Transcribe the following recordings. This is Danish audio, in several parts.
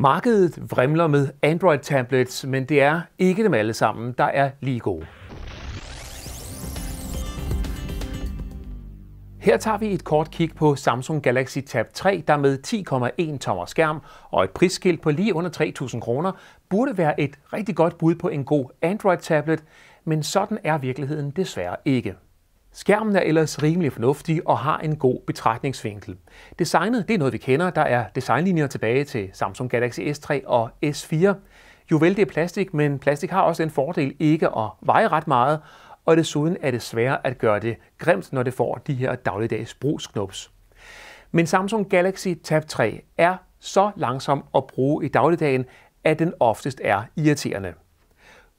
Markedet vrimler med Android-tablets, men det er ikke dem alle sammen, der er lige gode. Her tager vi et kort kig på Samsung Galaxy Tab 3, der med 10,1 tommer skærm og et prisskilt på lige under 3.000 kroner burde være et rigtig godt bud på en god Android-tablet, men sådan er virkeligheden desværre ikke. Skærmen er ellers rimelig fornuftig og har en god betragtningsvinkel. Designet det er noget, vi kender. Der er designlinjer tilbage til Samsung Galaxy S3 og S4. Jo vel det er plastik, men plastik har også den fordel ikke at veje ret meget, og desuden er det sværere at gøre det grimt, når det får de her dagligdags brugsknops. Men Samsung Galaxy Tab 3 er så langsom at bruge i dagligdagen, at den oftest er irriterende.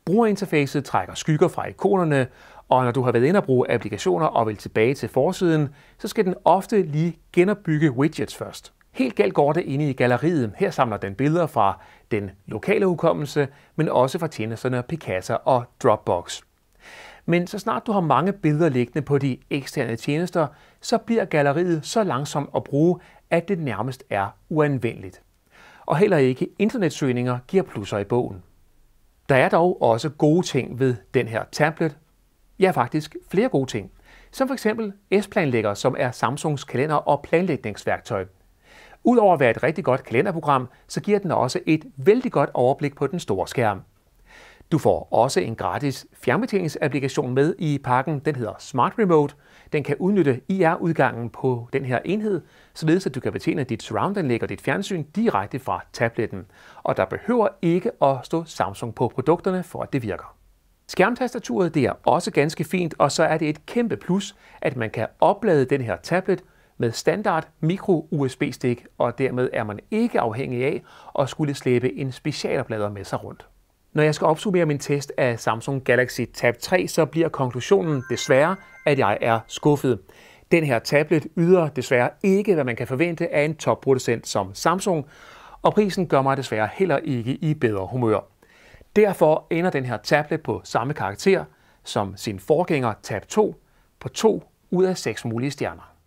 Brugerinterfacet trækker skygger fra ikonerne, og når du har været inde og bruge applikationer og vil tilbage til forsiden, så skal den ofte lige genopbygge widgets først. Helt galt går det inde i galleriet. Her samler den billeder fra den lokale hukommelse, men også fra tjenesterne Picasa og Dropbox. Men så snart du har mange billeder liggende på de eksterne tjenester, så bliver galleriet så langsomt at bruge, at det nærmest er uanvendeligt. Og heller ikke internetsøgninger giver plusser i bogen. Der er dog også gode ting ved den her tablet. Ja, faktisk flere gode ting. Som f.eks. S-Planlægger, som er Samsungs kalender- og planlægningsværktøj. Udover at være et rigtig godt kalenderprogram, så giver den også et vældig godt overblik på den store skærm. Du får også en gratis fjernbetjeningsapplikation med i pakken. Den hedder Smart Remote. Den kan udnytte IR-udgangen på den her enhed, således at du kan betjene dit surround-anlæg og dit fjernsyn direkte fra tabletten. Og der behøver ikke at stå Samsung på produkterne, for at det virker. Skærmtastaturet det er også ganske fint, og så er det et kæmpe plus, at man kan oplade den her tablet med standard micro USB-stik, og dermed er man ikke afhængig af at skulle slæbe en specialoplader med sig rundt. Når jeg skal opsummere min test af Samsung Galaxy Tab 3, så bliver konklusionen desværre, at jeg er skuffet. Den her tablet yder desværre ikke, hvad man kan forvente af en topproducent som Samsung, og prisen gør mig desværre heller ikke i bedre humør. Derfor ender den her tablet på samme karakter som sin forgænger Tab 2 på 2 ud af 6 mulige stjerner.